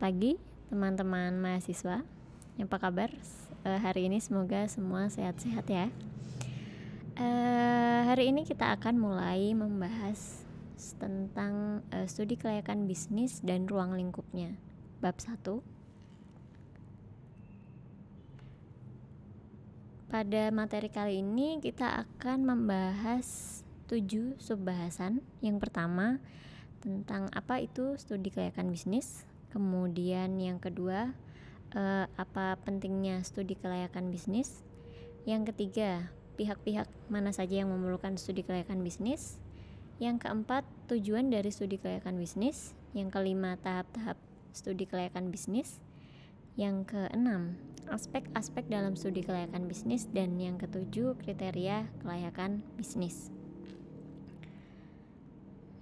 pagi teman-teman mahasiswa. Apa kabar? E, hari ini semoga semua sehat-sehat ya. E, hari ini kita akan mulai membahas tentang e, studi kelayakan bisnis dan ruang lingkupnya. Bab 1. Pada materi kali ini kita akan membahas 7 subbahasan. Yang pertama tentang apa itu studi kelayakan bisnis, Kemudian yang kedua, eh, apa pentingnya studi kelayakan bisnis? Yang ketiga, pihak-pihak mana saja yang memerlukan studi kelayakan bisnis? Yang keempat, tujuan dari studi kelayakan bisnis. Yang kelima, tahap-tahap studi kelayakan bisnis. Yang keenam, aspek-aspek dalam studi kelayakan bisnis. Dan yang ketujuh, kriteria kelayakan bisnis.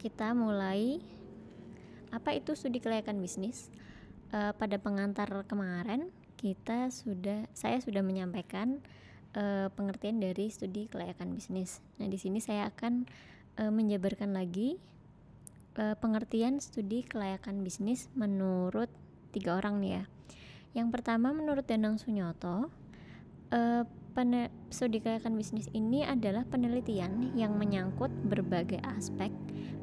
Kita mulai apa itu studi kelayakan bisnis? e, pada pengantar kemarin kita sudah saya sudah menyampaikan e, pengertian dari studi kelayakan bisnis. Nah, di sini saya akan e, menjabarkan lagi e, pengertian studi kelayakan bisnis menurut tiga orang nih ya. Yang pertama menurut Danang Sunyoto, e, kelayakan bisnis ini adalah penelitian yang menyangkut berbagai aspek,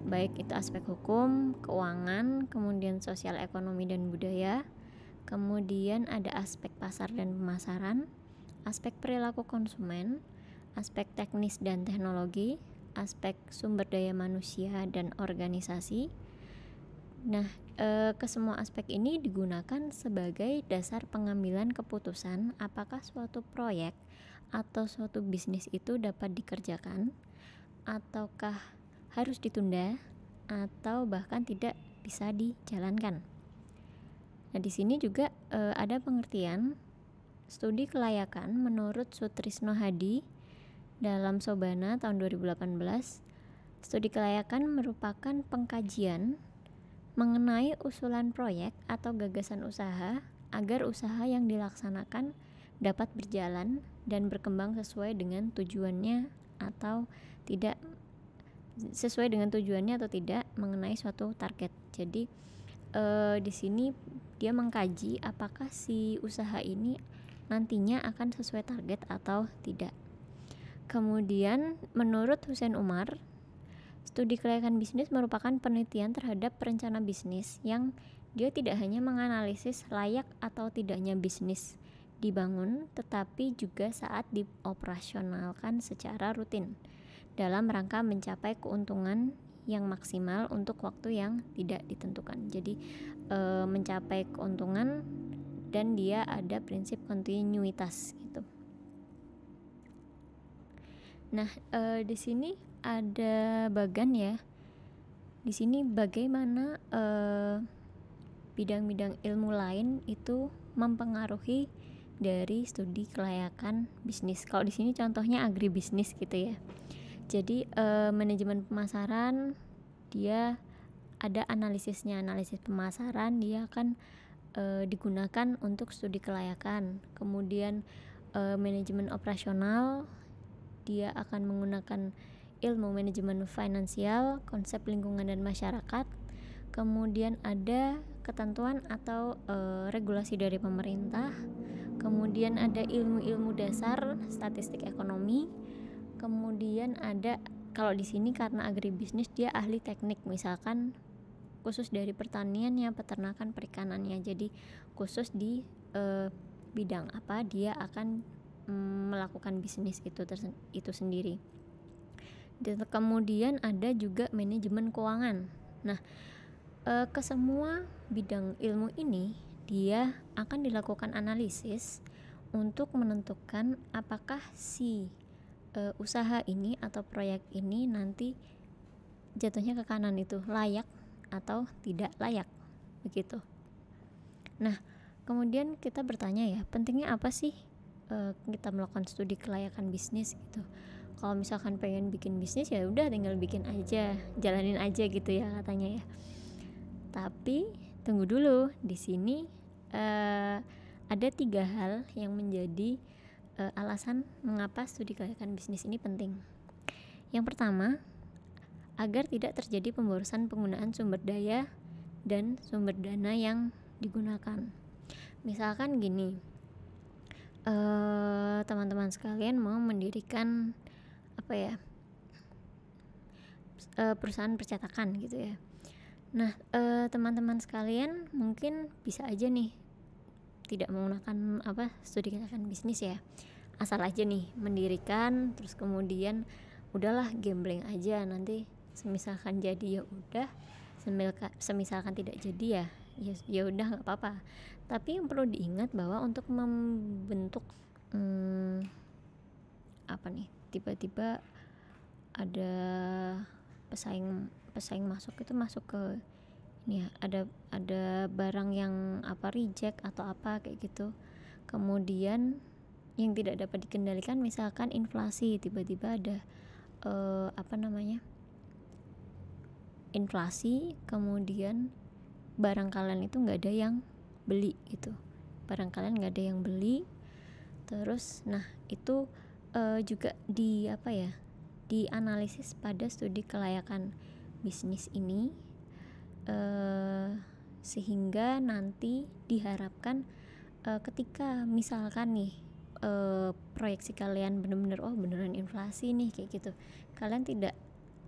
baik itu aspek hukum, keuangan, kemudian sosial ekonomi dan budaya, kemudian ada aspek pasar dan pemasaran, aspek perilaku konsumen, aspek teknis dan teknologi, aspek sumber daya manusia dan organisasi. Nah, e, eh, semua aspek ini digunakan sebagai dasar pengambilan keputusan apakah suatu proyek atau suatu bisnis itu dapat dikerjakan, ataukah harus ditunda, atau bahkan tidak bisa dijalankan. Nah, di sini juga e, ada pengertian studi kelayakan menurut Sutrisno Hadi dalam Sobana tahun 2018. Studi kelayakan merupakan pengkajian mengenai usulan proyek atau gagasan usaha agar usaha yang dilaksanakan dapat berjalan dan berkembang sesuai dengan tujuannya atau tidak sesuai dengan tujuannya atau tidak mengenai suatu target. Jadi e, di sini dia mengkaji apakah si usaha ini nantinya akan sesuai target atau tidak. Kemudian menurut Husain Umar, studi kelayakan bisnis merupakan penelitian terhadap perencana bisnis yang dia tidak hanya menganalisis layak atau tidaknya bisnis, dibangun tetapi juga saat dioperasionalkan secara rutin dalam rangka mencapai keuntungan yang maksimal untuk waktu yang tidak ditentukan. Jadi e, mencapai keuntungan dan dia ada prinsip kontinuitas gitu. Nah, e, di sini ada bagan ya. Di sini bagaimana eh, bidang-bidang ilmu lain itu mempengaruhi dari studi kelayakan bisnis. Kalau di sini contohnya agribisnis gitu ya. Jadi eh, manajemen pemasaran dia ada analisisnya, analisis pemasaran dia akan eh, digunakan untuk studi kelayakan. Kemudian eh, manajemen operasional dia akan menggunakan ilmu manajemen finansial, konsep lingkungan dan masyarakat. Kemudian ada ketentuan atau e, regulasi dari pemerintah kemudian ada ilmu-ilmu dasar statistik ekonomi kemudian ada kalau di sini karena agribisnis dia ahli teknik misalkan khusus dari pertaniannya peternakan perikanannya jadi khusus di eh, bidang apa dia akan mm, melakukan bisnis itu itu sendiri dan kemudian ada juga manajemen keuangan nah eh, ke semua bidang ilmu ini dia akan dilakukan analisis untuk menentukan apakah si e, usaha ini atau proyek ini nanti jatuhnya ke kanan itu layak atau tidak layak begitu. Nah, kemudian kita bertanya ya, pentingnya apa sih e, kita melakukan studi kelayakan bisnis gitu. Kalau misalkan pengen bikin bisnis ya udah tinggal bikin aja, jalanin aja gitu ya katanya ya. Tapi tunggu dulu, di sini uh, ada tiga hal yang menjadi uh, alasan mengapa studi kelayakan bisnis ini penting. Yang pertama, agar tidak terjadi pemborosan penggunaan sumber daya dan sumber dana yang digunakan. Misalkan gini, eh, teman-teman uh, sekalian mau mendirikan apa ya uh, perusahaan percetakan gitu ya Nah, teman eh, teman-teman sekalian mungkin bisa aja nih tidak menggunakan apa studi kesehatan bisnis ya. Asal aja nih mendirikan terus kemudian udahlah gambling aja nanti semisalkan jadi ya udah semisalkan tidak jadi ya ya ya udah nggak apa-apa tapi yang perlu diingat bahwa untuk membentuk hmm, apa nih tiba-tiba ada pesaing pesaing masuk itu masuk ke ini ya ada ada barang yang apa reject atau apa kayak gitu kemudian yang tidak dapat dikendalikan misalkan inflasi tiba-tiba ada uh, apa namanya inflasi kemudian barang kalian itu nggak ada yang beli gitu barang kalian nggak ada yang beli terus nah itu e, juga di apa ya dianalisis pada studi kelayakan bisnis ini eh, sehingga nanti diharapkan eh, ketika misalkan nih eh, proyeksi kalian benar-benar oh beneran inflasi nih kayak gitu kalian tidak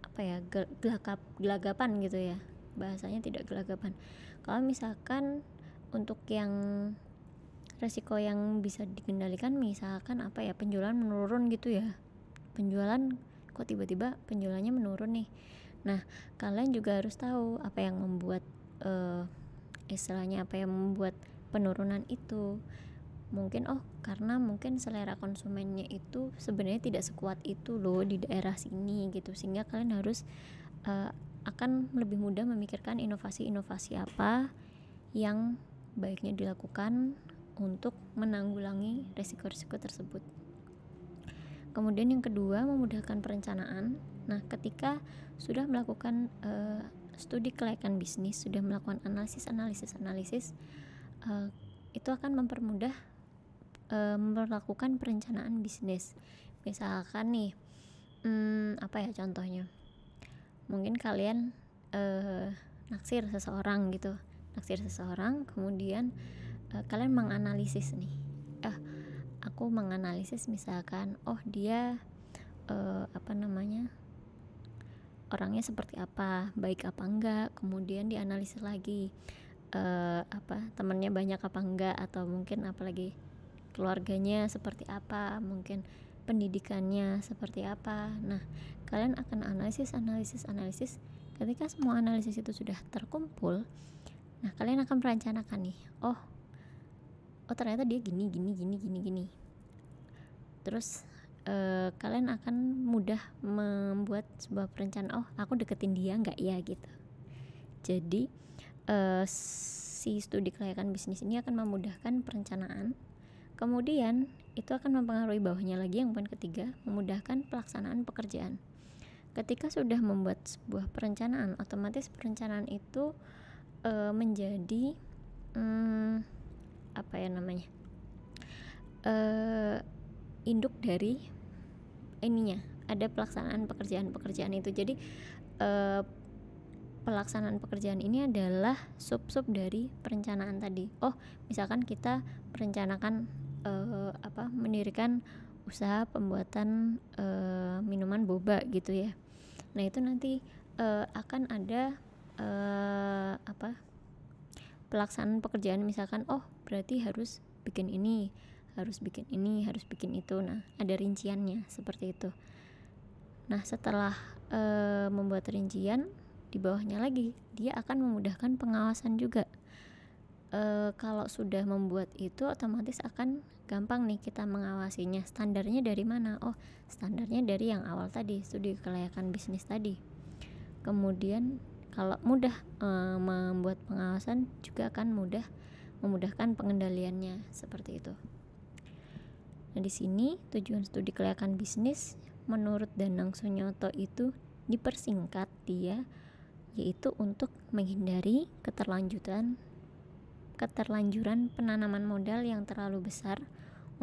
apa ya gelagap gelagapan gitu ya bahasanya tidak gelagapan kalau misalkan untuk yang resiko yang bisa dikendalikan misalkan apa ya penjualan menurun gitu ya penjualan kok tiba-tiba penjualannya menurun nih Nah, kalian juga harus tahu apa yang membuat uh, istilahnya apa yang membuat penurunan itu. Mungkin oh karena mungkin selera konsumennya itu sebenarnya tidak sekuat itu loh di daerah sini gitu. Sehingga kalian harus uh, akan lebih mudah memikirkan inovasi-inovasi apa yang baiknya dilakukan untuk menanggulangi risiko-risiko tersebut. Kemudian yang kedua, memudahkan perencanaan. Nah, ketika sudah melakukan uh, studi kelayakan bisnis, sudah melakukan analisis, analisis, analisis, uh, itu akan mempermudah uh, eh, melakukan perencanaan bisnis. Misalkan nih, hmm, apa ya contohnya? Mungkin kalian uh, naksir seseorang gitu, naksir seseorang, kemudian uh, kalian menganalisis nih, eh, aku menganalisis misalkan, oh dia uh, apa namanya? orangnya seperti apa baik apa enggak kemudian dianalisis lagi uh, apa temannya banyak apa enggak atau mungkin apalagi keluarganya seperti apa mungkin pendidikannya seperti apa nah kalian akan analisis analisis analisis ketika semua analisis itu sudah terkumpul nah kalian akan merencanakan nih oh oh ternyata dia gini gini gini gini gini terus uh, kalian akan mudah membuat sebuah perencanaan oh aku deketin dia nggak ya gitu jadi uh, si studi kelayakan bisnis ini akan memudahkan perencanaan kemudian itu akan mempengaruhi bawahnya lagi yang poin ketiga memudahkan pelaksanaan pekerjaan ketika sudah membuat sebuah perencanaan otomatis perencanaan itu uh, menjadi um, apa ya namanya uh, induk dari ininya ada pelaksanaan pekerjaan-pekerjaan itu jadi eh, pelaksanaan pekerjaan ini adalah sub-sub dari perencanaan tadi oh misalkan kita merencanakan eh, apa mendirikan usaha pembuatan eh, minuman boba gitu ya nah itu nanti eh, akan ada eh, apa pelaksanaan pekerjaan misalkan oh berarti harus bikin ini harus bikin ini harus bikin itu nah ada rinciannya seperti itu nah setelah e, membuat rincian di bawahnya lagi dia akan memudahkan pengawasan juga e, kalau sudah membuat itu otomatis akan gampang nih kita mengawasinya standarnya dari mana oh standarnya dari yang awal tadi studi kelayakan bisnis tadi kemudian kalau mudah e, membuat pengawasan juga akan mudah memudahkan pengendaliannya seperti itu. Nah, di sini tujuan studi kelayakan bisnis menurut Danang Sunyoto itu dipersingkat dia yaitu untuk menghindari keterlanjutan keterlanjuran penanaman modal yang terlalu besar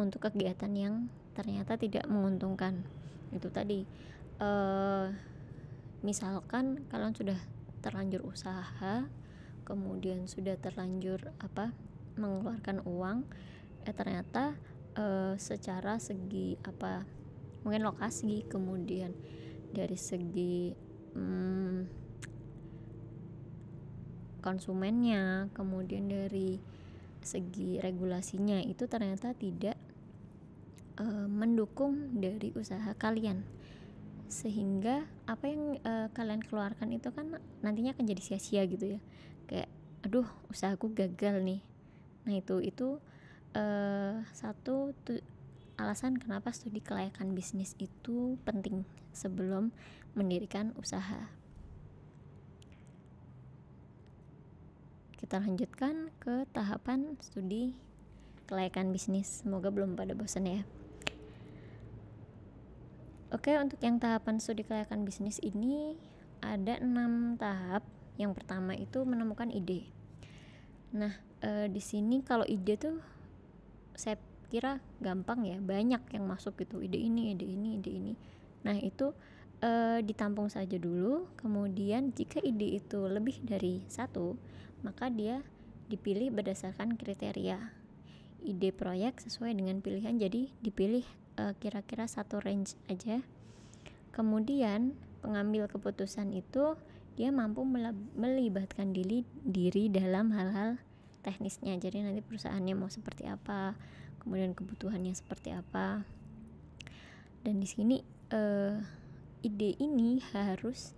untuk kegiatan yang ternyata tidak menguntungkan. Itu tadi e, misalkan kalian sudah terlanjur usaha, kemudian sudah terlanjur apa? mengeluarkan uang, eh ternyata uh, secara segi apa mungkin lokasi kemudian dari segi um, konsumennya kemudian dari segi regulasinya itu ternyata tidak uh, mendukung dari usaha kalian sehingga apa yang uh, kalian keluarkan itu kan nantinya akan jadi sia-sia gitu ya kayak aduh usahaku gagal nih nah itu itu Eh, satu tu, alasan kenapa studi kelayakan bisnis itu penting sebelum mendirikan usaha. Kita lanjutkan ke tahapan studi kelayakan bisnis. Semoga belum pada bosan ya. Oke, untuk yang tahapan studi kelayakan bisnis ini ada enam tahap. Yang pertama itu menemukan ide. Nah, e, di sini kalau ide tuh saya kira gampang ya banyak yang masuk gitu ide ini ide ini ide ini nah itu e, ditampung saja dulu kemudian jika ide itu lebih dari satu maka dia dipilih berdasarkan kriteria ide proyek sesuai dengan pilihan jadi dipilih e, kira-kira satu range aja kemudian pengambil keputusan itu dia mampu melibatkan diri diri dalam hal-hal teknisnya jadi nanti perusahaannya mau seperti apa kemudian kebutuhannya seperti apa dan di sini uh, ide ini harus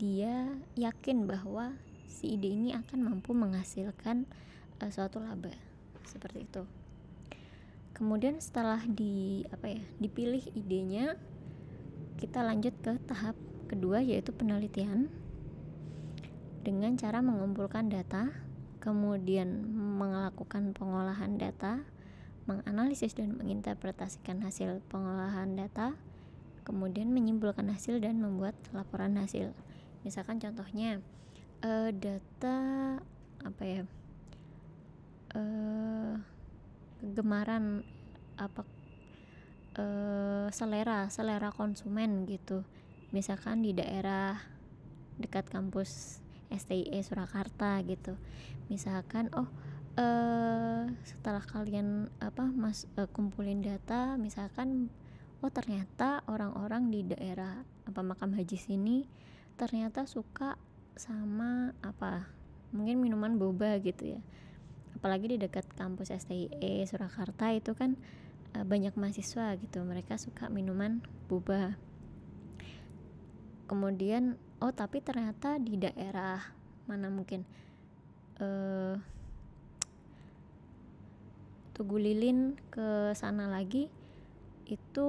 dia yakin bahwa si ide ini akan mampu menghasilkan uh, suatu laba seperti itu kemudian setelah di apa ya dipilih idenya kita lanjut ke tahap kedua yaitu penelitian dengan cara mengumpulkan data kemudian melakukan pengolahan data, menganalisis dan menginterpretasikan hasil pengolahan data, kemudian menyimpulkan hasil dan membuat laporan hasil. Misalkan contohnya uh, data apa ya? Uh, kegemaran apa uh, selera selera konsumen gitu. Misalkan di daerah dekat kampus STIE Surakarta gitu misalkan oh eh, setelah kalian apa mas eh, kumpulin data misalkan oh ternyata orang-orang di daerah apa makam haji sini ternyata suka sama apa mungkin minuman boba gitu ya apalagi di dekat kampus STIE Surakarta itu kan e, banyak mahasiswa gitu mereka suka minuman boba kemudian oh tapi ternyata di daerah mana mungkin uh, eh, Tugu Lilin ke sana lagi itu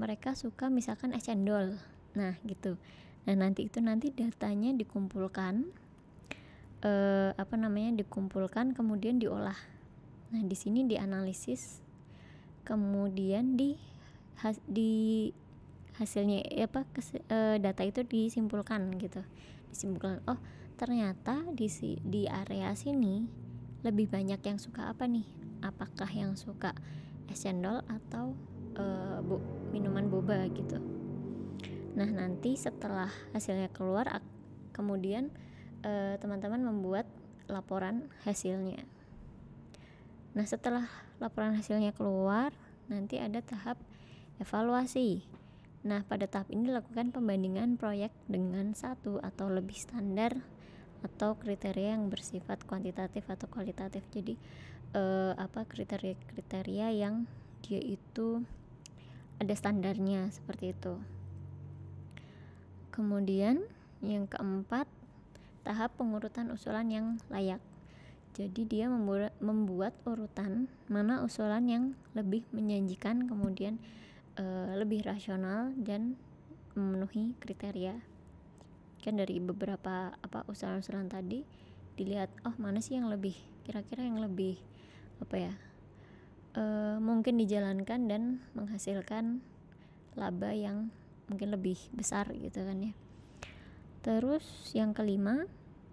mereka suka misalkan es cendol nah gitu nah nanti itu nanti datanya dikumpulkan uh, apa namanya dikumpulkan kemudian diolah nah di sini dianalisis kemudian di has, di hasilnya eh, apa kes, e, data itu disimpulkan gitu disimpulkan oh ternyata di di area sini lebih banyak yang suka apa nih apakah yang suka es cendol atau e, bu, minuman boba gitu nah nanti setelah hasilnya keluar kemudian teman-teman membuat laporan hasilnya nah setelah laporan hasilnya keluar nanti ada tahap evaluasi Nah, pada tahap ini lakukan pembandingan proyek dengan satu atau lebih standar atau kriteria yang bersifat kuantitatif atau kualitatif. Jadi eh, apa kriteria-kriteria yang dia itu ada standarnya seperti itu. Kemudian yang keempat, tahap pengurutan usulan yang layak. Jadi dia membuat urutan mana usulan yang lebih menjanjikan kemudian uh, lebih rasional dan memenuhi kriteria kan dari beberapa apa usulan-usulan tadi dilihat oh mana sih yang lebih kira-kira yang lebih apa ya uh, mungkin dijalankan dan menghasilkan laba yang mungkin lebih besar gitu kan ya terus yang kelima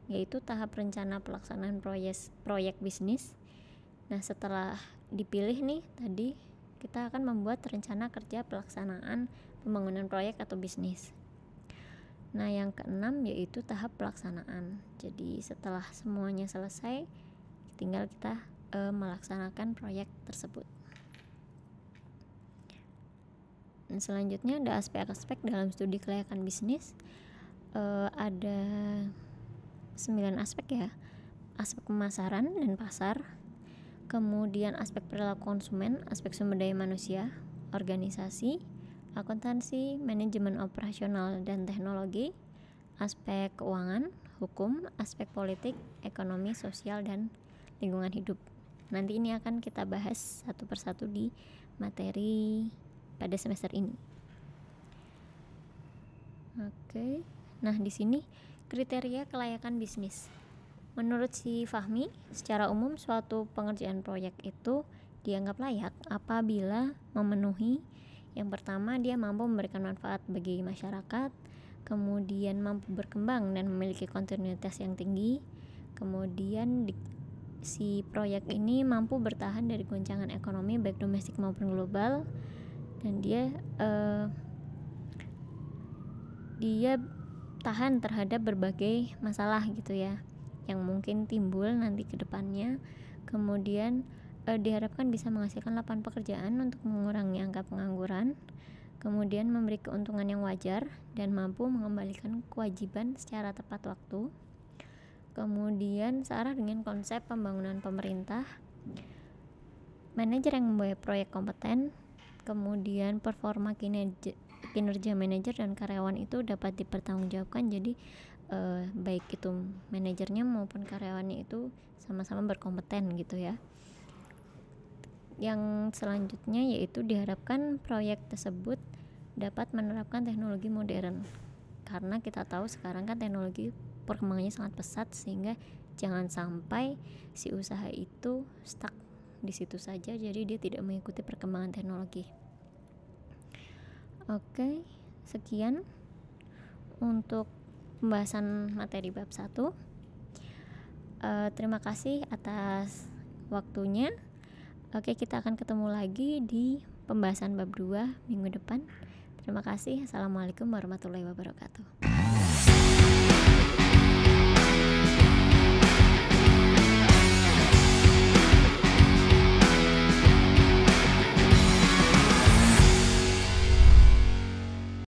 yaitu tahap rencana pelaksanaan proyek proyek bisnis nah setelah dipilih nih tadi kita akan membuat rencana kerja pelaksanaan pembangunan proyek atau bisnis. Nah, yang keenam yaitu tahap pelaksanaan. Jadi, setelah semuanya selesai, tinggal kita e, melaksanakan proyek tersebut. Dan selanjutnya ada aspek-aspek dalam studi kelayakan bisnis. E, ada 9 aspek ya. Aspek pemasaran dan pasar, kemudian aspek perilaku konsumen, aspek sumber daya manusia, organisasi, akuntansi, manajemen operasional dan teknologi, aspek keuangan, hukum, aspek politik, ekonomi, sosial, dan lingkungan hidup. Nanti ini akan kita bahas satu persatu di materi pada semester ini. Oke, nah di sini kriteria kelayakan bisnis. Menurut si Fahmi, secara umum suatu pengerjaan proyek itu dianggap layak apabila memenuhi yang pertama dia mampu memberikan manfaat bagi masyarakat, kemudian mampu berkembang dan memiliki kontinuitas yang tinggi, kemudian di, si proyek ini mampu bertahan dari goncangan ekonomi baik domestik maupun global, dan dia uh, dia tahan terhadap berbagai masalah gitu ya yang mungkin timbul nanti ke depannya. Kemudian e, diharapkan bisa menghasilkan lapangan pekerjaan untuk mengurangi angka pengangguran, kemudian memberi keuntungan yang wajar dan mampu mengembalikan kewajiban secara tepat waktu. Kemudian searah dengan konsep pembangunan pemerintah, manajer yang membawa proyek kompeten, kemudian performa kinerja kinerja manajer dan karyawan itu dapat dipertanggungjawabkan. Jadi uh, baik itu manajernya maupun karyawannya itu sama-sama berkompeten gitu ya yang selanjutnya yaitu diharapkan proyek tersebut dapat menerapkan teknologi modern karena kita tahu sekarang kan teknologi perkembangannya sangat pesat sehingga jangan sampai si usaha itu stuck di situ saja jadi dia tidak mengikuti perkembangan teknologi oke sekian untuk pembahasan materi bab 1. Uh, eh, terima kasih atas waktunya. Oke, kita akan ketemu lagi di pembahasan bab 2 minggu depan. Terima kasih. Assalamualaikum warahmatullahi wabarakatuh.